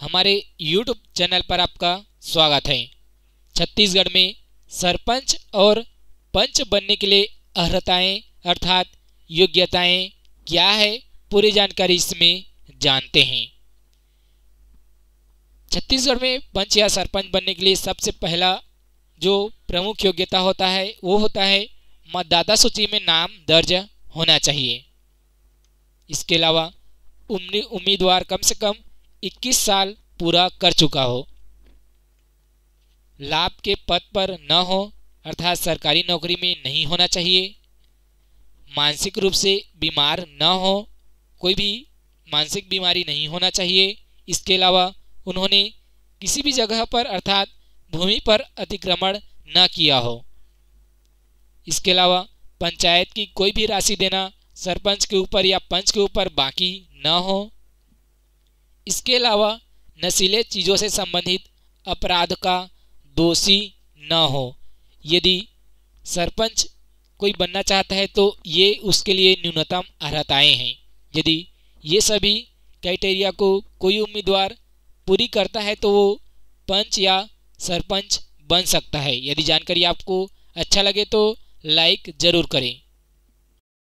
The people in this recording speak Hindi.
हमारे YouTube चैनल पर आपका स्वागत है छत्तीसगढ़ में सरपंच और पंच बनने के लिए अर्हताएं अर्थात योग्यताएं क्या है पूरी जानकारी इसमें जानते हैं छत्तीसगढ़ में पंच या सरपंच बनने के लिए सबसे पहला जो प्रमुख योग्यता होता है वो होता है मतदाता सूची में नाम दर्ज होना चाहिए इसके अलावा उम्मीदवार कम से कम 21 साल पूरा कर चुका हो लाभ के पद पर न हो अर्थात सरकारी नौकरी में नहीं होना चाहिए मानसिक रूप से बीमार न हो कोई भी मानसिक बीमारी नहीं होना चाहिए इसके अलावा उन्होंने किसी भी जगह पर अर्थात भूमि पर अतिक्रमण न किया हो इसके अलावा पंचायत की कोई भी राशि देना सरपंच के ऊपर या पंच के ऊपर बाकी न हो इसके अलावा नशीले चीज़ों से संबंधित अपराध का दोषी न हो यदि सरपंच कोई बनना चाहता है तो ये उसके लिए न्यूनतम अर्हताएँ हैं यदि ये सभी क्राइटेरिया को कोई उम्मीदवार पूरी करता है तो वो पंच या सरपंच बन सकता है यदि जानकारी आपको अच्छा लगे तो लाइक ज़रूर करें